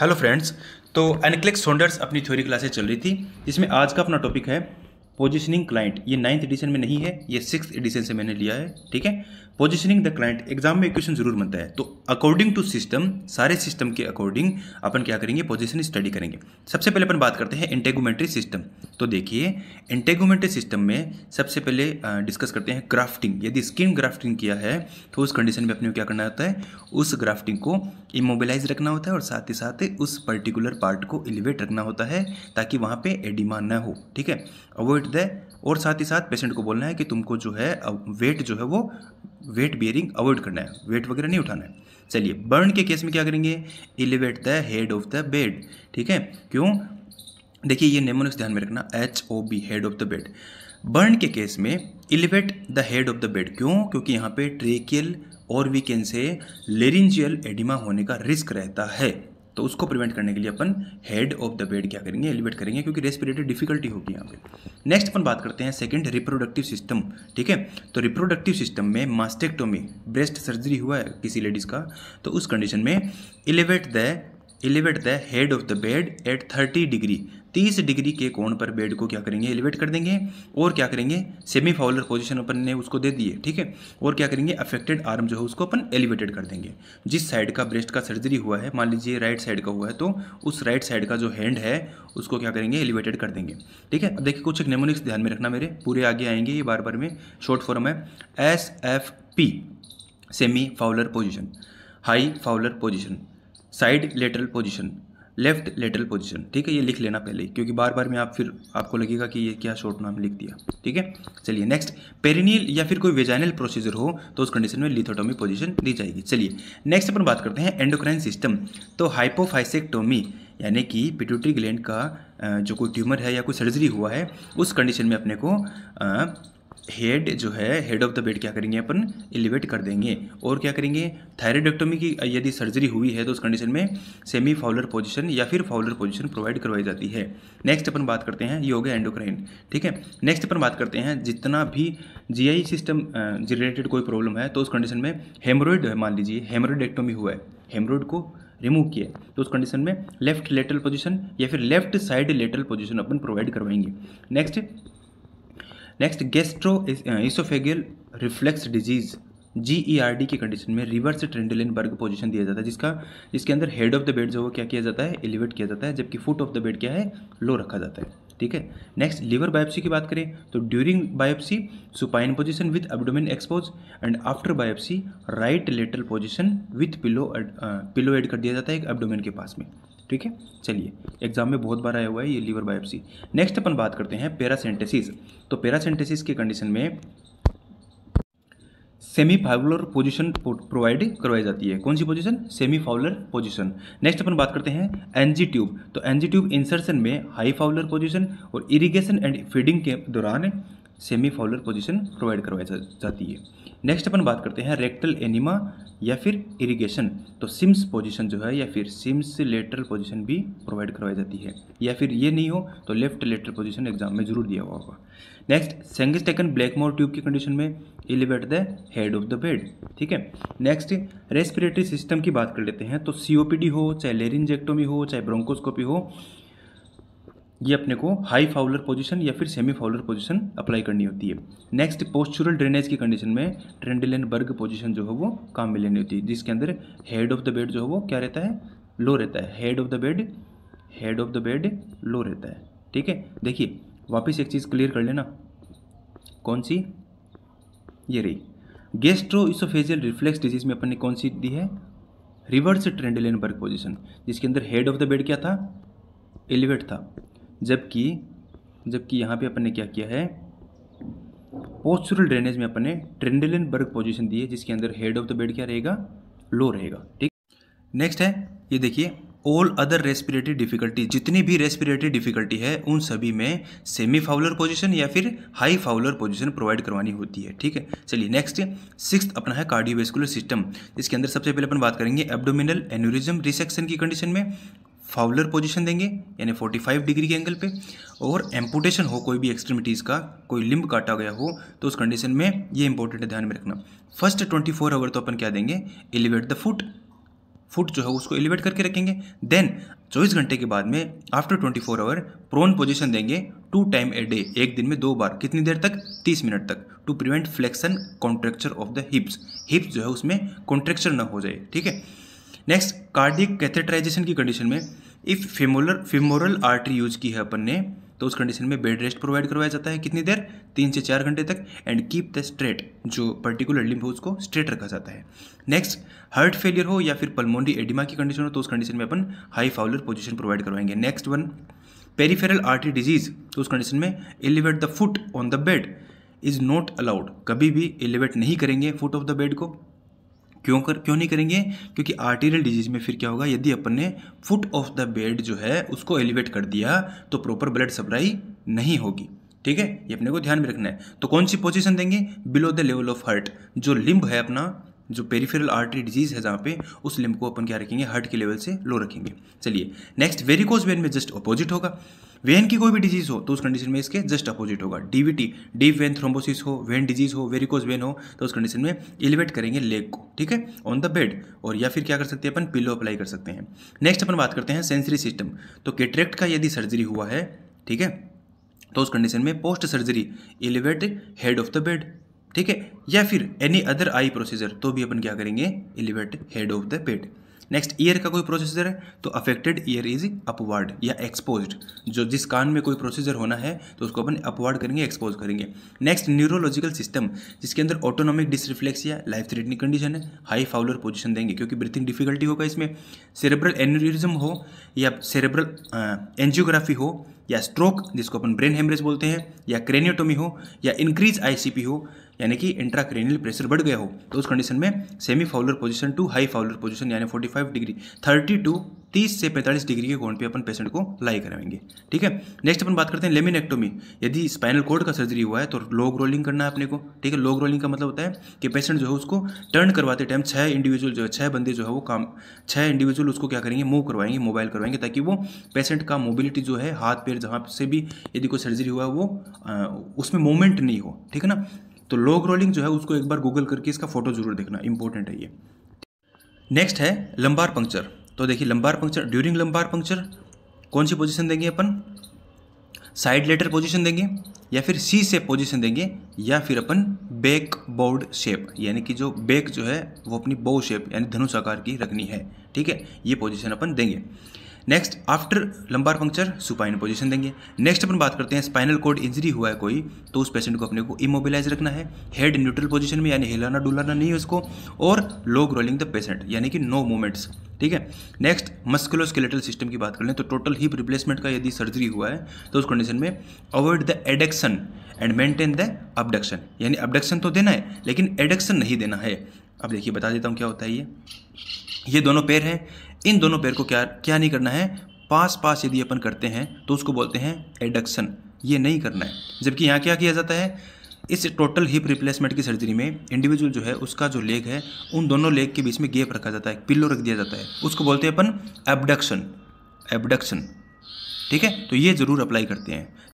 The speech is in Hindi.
हेलो फ्रेंड्स तो एनक्लिक सोंडर्स अपनी थ्योरी क्लासेस चल रही थी इसमें आज का अपना टॉपिक है पोजिशनिंग क्लाइंट ये नाइन्थ एडिशन में नहीं है ये सिक्स एडिशन से मैंने लिया है ठीक है पोजिशनिंग द क्लाइंट एग्जाम में क्वेश्चन जरूर बनता है तो अकॉर्डिंग टू सिस्टम सारे सिस्टम के अकॉर्डिंग अपन क्या करेंगे पोजिशन स्टडी करेंगे सबसे पहले अपन बात करते हैं इंटेगोमेंट्री सिस्टम तो देखिए इंटेगोमेंट्री सिस्टम में सबसे पहले डिस्कस करते हैं ग्राफ्टिंग यदि स्किन ग्राफ्टिंग किया है तो उस कंडीशन में अपने क्या करना होता है उस ग्राफ्टिंग को इमोबिलाइज रखना होता है और साथ ही साथ उस पर्टिकुलर पार्ट को एलिवेट रखना होता है ताकि वहाँ पर एडिमा न हो ठीक है अवॉइड है और साथ ही साथ पेशेंट को बोलना है कि तुमको जो है वेट जो है वो वेट बियरिंग अवॉइड करना है वेट वगैरह नहीं उठाना है चलिए बर्न के केस में क्या करेंगे elevate the head of the bed ठीक है क्यों देखिए ये नेमोनिक्स ध्यान में रखना H O B head of the bed burn के केस में elevate the head of the bed क्यों क्योंकि यहाँ पे ट्रेकियल और we can say laryngeal oedema होने का रिस्क रहता है तो उसको प्रिवेंट करने के लिए अपन हेड ऑफ द बेड क्या करेंगे एलिवेट करेंगे क्योंकि रेस्पिरेटरी डिफिकल्टी होगी यहाँ पे नेक्स्ट अपन बात करते हैं सेकंड रिप्रोडक्टिव सिस्टम ठीक है तो रिप्रोडक्टिव सिस्टम में मास्टेक्टोमी ब्रेस्ट सर्जरी हुआ है किसी लेडीज़ का तो उस कंडीशन में elevate the elevate the head of the bed at thirty degree तीस डिग्री के कोण पर बेड को क्या करेंगे एलिवेट कर देंगे और क्या करेंगे सेमी फाउलर पोजिशन अपन ने उसको दे दिए ठीक है और क्या करेंगे अफेक्टेड आर्म जो है उसको अपन एलिवेटेड कर देंगे जिस साइड का ब्रेस्ट का सर्जरी हुआ है मान लीजिए राइट साइड का हुआ है तो उस राइट साइड का जो हैंड है उसको क्या करेंगे एलिवेटेड कर देंगे ठीक है देखिए कुछ एक नेमोनिक्स ध्यान में रखना मेरे पूरे आगे आएंगे ये बार बार में शॉर्ट फॉर्म है S F P semi Fowler position high Fowler position side lateral position left lateral position ठीक है ये लिख लेना पहले क्योंकि बार बार में आप फिर आपको लगेगा कि ये क्या शॉर्ट नाम लिख दिया ठीक है चलिए नेक्स्ट पेरिनियल या फिर कोई वेजाइनल प्रोसीजर हो तो उस कंडीशन में लिथोटोमी पोजीशन दी जाएगी चलिए नेक्स्ट अपन बात करते हैं एंडोक्राइन सिस्टम तो हाइपोफाइसेक्टोमी यानी कि पिट्यूटरी ग्लैंड का जो कोई ट्यूमर है या कोई सर्जरी हुआ है उस कंडीशन में अपने को हेड जो है हेड ऑफ द बेड क्या करेंगे अपन एलिवेट कर देंगे और क्या करेंगे थायरोडक्टोमी की यदि सर्जरी हुई है तो उस कंडीशन में सेमी फाउलर पोजीशन या फिर फाउलर पोजीशन प्रोवाइड करवाई जाती है नेक्स्ट अपन बात करते हैं ये हो गया एंडोक्राइन ठीक है नेक्स्ट अपन बात करते हैं जितना भी जीआई सिस्टम रिलेटेड कोई प्रॉब्लम है तो उस कंडीशन में हेमरोइड मान लीजिए हेमरोडेक्टोमी हुआ है हेमरोइड को रिमूव किया तो उस कंडीशन में लेफ्ट लेटरल पोजीशन या फिर लेफ्ट साइड लेटरल पोजीशन अपन प्रोवाइड करवाएंगे next next gastro oesophageal reflux disease G E R D की कंडीशन में रिवर्स ट्रेंडलिन बर्ग पोजिशन दिया जाता है जिसका जिसके अंदर हेड ऑफ द बेड जो है क्या किया जाता है एलिवेट किया जाता है जबकि फुट ऑफ द बेड क्या है लो रखा जाता है ठीक है नेक्स्ट लीवर बायोप्सी की बात करें तो during biopsy supine position with abdomen expose and after biopsy right lateral position with pillow pillow add कर दिया जाता है एक एबडोमिन के पास में ठीक है चलिए एग्जाम में बहुत बार आया हुआ है ये लीवर बायोप्सी नेक्स्ट अपन बात करते हैं पैरासेंटेसिस तो पैरासेंटेसिस के कंडीशन में सेमी फाउलर पोजीशन प्रोवाइड करवाई जाती है कौन सी position semi Fowler position next अपन बात करते हैं एनजी ट्यूब तो एनजी ट्यूब इंसर्शन में हाई फाउलर पोजीशन और इरिगेशन एंड फीडिंग के दौरान सेमी फाउलर पोजिशन प्रोवाइड करवाई जा, जाती है नेक्स्ट अपन बात करते हैं रेक्टल एनिमा या फिर इरिगेशन तो सिम्स पोजीशन जो है या फिर सिम्स लेटरल पोजीशन भी प्रोवाइड करवाई जाती है या फिर ये नहीं हो तो लेफ्ट लेटरल पोजीशन एग्जाम में जरूर दिया हुआ होगा next Sengstaken more tube की कंडीशन में elevate the head of the bed ठीक है नेक्स्ट रेस्पिरेटरी सिस्टम की बात कर लेते हैं तो सीओपीडी हो चाहे जेक्टोमी हो चाहे ब्रोंकोस्कोपी हो ये अपने को हाई फाउलर पोजीशन या फिर सेमी फाउलर पोजीशन अप्लाई करनी होती है नेक्स्ट पोस्चुरल ड्रेनेज की कंडीशन में ट्रेंडल एंड बर्ग पोजीशन जो है वो काम में लेनी होती है जिसके अंदर हेड ऑफ द बेड जो है वो क्या रहता है लो रहता है head of the bed head of the bed low रहता है ठीक है देखिए वापस एक चीज़ क्लियर कर लेना कौन सी ये रही गेस्ट्रो इसोफेजियल रिफ्लेक्स डिजीज में अपन ने कौन सी दी है रिवर्स ट्रेंडल बर्ग पोजिशन जिसके अंदर हेड ऑफ द बेड क्या था एलिवेट था जबकि जबकि यहाँ पे अपन ने क्या किया है पोस्टरल ड्रेनेज में अपन ने ट्रेंडलिन बर्ग पोजिशन दी है जिसके अंदर हेड ऑफ द बेड क्या रहेगा लो रहेगा ठीक नेक्स्ट है ये देखिए ऑल अदर रेस्पिरेटरी डिफिकल्टी जितनी भी रेस्पिरेटरी डिफिकल्टी है उन सभी में सेमी फाउलर पोजीशन या फिर हाई फाउलर पोजीशन प्रोवाइड करवानी होती है ठीक है चलिए नेक्स्ट सिक्स अपना है कार्डियोवेस्कुलर सिस्टम इसके अंदर सबसे पहले अपन बात करेंगे एब्डोमिनल एन्यूरिज्म रिसेक्शन की कंडीशन में फाउलर पोजीशन देंगे यानी 45 डिग्री के एंगल पे और एम्पूटेशन हो कोई भी एक्सट्रीमिटीज़ का कोई लिम्ब काटा गया हो तो उस कंडीशन में ये इंपॉर्टेंट है ध्यान में रखना फर्स्ट 24 फोर आवर तो अपन क्या देंगे एलिवेट द फुट फुट जो है उसको एलिवेट करके रखेंगे देन चौबीस घंटे के बाद में after twenty four hour prone position देंगे टू टाइम ए डे एक दिन में दो बार कितनी देर तक तीस मिनट तक to prevent flexion contracture of the hips hips जो है उसमें कॉन्ट्रेक्चर ना हो जाए ठीक है नेक्स्ट कार्डिक कैथेटराइजेशन की कंडीशन में if femoral femoral artery use की है अपन ने तो उस कंडीशन में बेड रेस्ट प्रोवाइड करवाया जाता है कितनी देर तीन से चार घंटे तक एंड कीप द स्ट्रेट जो पर्टिकुलर लिम्ब हो उसको स्ट्रेट रखा जाता है नेक्स्ट हार्ट फेलियर हो या फिर पलमोंडी एडिमा की कंडीशन हो तो उस कंडीशन में अपन हाई फाउलर पोजिशन प्रोवाइड करवाएंगे next one peripheral artery disease तो उस कंडीशन में elevate the foot on the bed is not allowed कभी भी एलिवेट नहीं करेंगे फुट ऑफ द बेड को क्यों कर क्यों नहीं करेंगे क्योंकि आर्टेरियल डिजीज में फिर क्या होगा यदि अपन ने फुट ऑफ द बेड जो है उसको एलिवेट कर दिया तो प्रॉपर ब्लड सप्लाई नहीं होगी ठीक है ये अपने को ध्यान में रखना है तो कौन सी पोजीशन देंगे below the level of heart जो लिम्ब है अपना जो पेरीफेरल आर्टरी डिजीज है जहाँ पे उस लिम्ब को अपन क्या रखेंगे हर्ट के लेवल से लो रखेंगे चलिए नेक्स्ट वेरिकोज वेन में जस्ट अपोजिट होगा वेन की कोई भी डिजीज हो तो उस कंडीशन में इसके जस्ट अपोजिट होगा डीवीटी डीप वेन थ्रोम्बोसिस हो वेन डिजीज हो वेरिकोज वेन हो तो उस कंडीशन में एलिवेट करेंगे लेग को ठीक है ऑन द बेड और या फिर क्या कर सकते हैं अपन पिलो अप्लाई कर सकते हैं नेक्स्ट अपन बात करते हैं सेंसरी सिस्टम तो केट्रेक्ट का यदि सर्जरी हुआ है ठीक है तो उस कंडीशन में post surgery elevate head of the bed ठीक है या फिर एनी अदर आई प्रोसीजर तो भी अपन क्या करेंगे elevate head of the bed next ear का कोई प्रोसीजर है तो अफेक्टेड ईयर इज अपवर्ड या एक्सपोज जो जिस कान में कोई प्रोसीजर होना है तो उसको अपन अपवर्ड करेंगे एक्सपोज करेंगे नेक्स्ट न्यूरोलॉजिकल सिस्टम जिसके अंदर ऑटोनॉमिक डिसरिफ्लेक्स या लाइफ थ्रेटनिंग कंडीशन है हाई फाउलर पोजिशन देंगे क्योंकि ब्रीथिंग डिफिकल्टी होगा इसमें सेरेब्रल एन्यूरिज्म हो या सेरेब्रल एंजियोग्राफी हो या स्ट्रोक जिसको अपन ब्रेन हेमरेज बोलते हैं या क्रेनियोटोमी हो या इंक्रीज आईसीपी हो यानी कि इंट्राक्रेनियल प्रेशर बढ़ गया हो तो उस कंडीशन में semi Fowler position to high Fowler position यानी फाइव डिग्री थर्टी टू 30 से 45 डिग्री के कोण पे अपन पेशेंट को लाई कराएंगे ठीक है नेक्स्ट अपन बात करते हैं लेमिनेक्टोमी यदि स्पाइनल कोड का सर्जरी हुआ है तो लोग रोलिंग करना है अपने को ठीक है लोग रोलिंग का मतलब होता है कि पेशेंट जो है उसको टर्न करवाते टाइम छः इंडिविजुअल जो है छः बंदे जो है वो काम छः इंडिविजुअल उसको क्या करेंगे मूव करवाएंगे मोबाइल करवाएंगे ताकि वो पेशेंट का मोबिलिटी जो है हाथ पैर जहाँ से भी यदि कोई सर्जरी हुआ है वो आ, उसमें मूवमेंट नहीं हो ठीक है ना तो लॉग रोलिंग जो है उसको एक बार गूगल करके इसका फोटो जरूर देखना इंपॉर्टेंट है ये नेक्स्ट है लंबार पंक्चर तो देखिए lumbar puncture during lumbar puncture कौन सी पोजीशन देंगे अपन साइड लेटर पोजीशन देंगे या फिर सी शेप पोजीशन देंगे या फिर अपन बैक बोर्ड शेप यानी कि जो बैक जो है वो अपनी बो शेप यानी धनुष आकार की रखनी है ठीक है ये पोजीशन अपन देंगे next after lumbar puncture supine position देंगे नेक्स्ट अपन बात करते हैं स्पाइनल कोड इंजरी हुआ है कोई तो उस पेशेंट को अपने को इमोबिलाइज रखना है हेड न्यूट्रल पोजीशन में यानी हिलाना डुलाना नहीं है उसको और लोग रोलिंग द पेशेंट यानी कि नो मूवमेंट्स ठीक है नेक्स्ट मस्कुलोस्केलेटल सिस्टम की बात कर लें तो टोटल हिप रिप्लेसमेंट का यदि सर्जरी हुआ है तो उस कंडीशन में avoid the adduction and maintain the abduction यानी अबडक्शन तो देना है लेकिन एडक्शन नहीं देना है अब देखिए बता देता हूँ क्या होता है ये ये दोनों पेड़ हैं इन दोनों पेड़ को क्या क्या नहीं करना है पास पास यदि अपन करते हैं तो उसको बोलते हैं एडक्शन ये नहीं करना है जबकि यहाँ क्या किया जाता है इस टोटल हिप रिप्लेसमेंट की सर्जरी में इंडिविजुअल जो है उसका जो लेग है उन दोनों लेग के बीच में गेप रखा जाता है पिल्लो रख दिया जाता है उसको बोलते हैं अपन एबडक्शन एबडक्शन ठीक है तो ये ज़रूर अप्लाई करते हैं